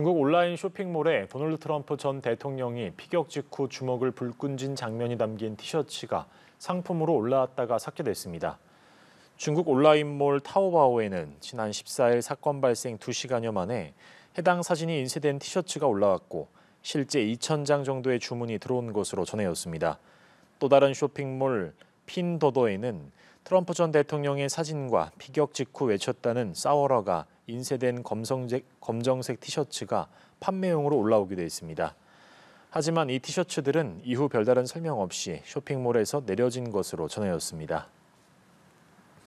중국 온라인 쇼핑몰에 도널드 트럼프 전 대통령이 피격 직후 주먹을 불끈쥔 장면이 담긴 티셔츠가 상품으로 올라왔다가 삭제됐습니다. 중국 온라인몰 타오바오에는 지난 14일 사건 발생 2시간여 만에 해당 사진이 인쇄된 티셔츠가 올라왔고 실제 2 0장 정도의 주문이 들어온 것으로 전해졌습니다. 또 다른 쇼핑몰 핀도도에는 트럼프 전 대통령의 사진과 피격 직후 외쳤다는 사워러가 인쇄된 검정색, 검정색 티셔츠가 판매용으로 올라오기도 했습니다. 하지만 이 티셔츠들은 이후 별다른 설명 없이 쇼핑몰에서 내려진 것으로 전해졌습니다.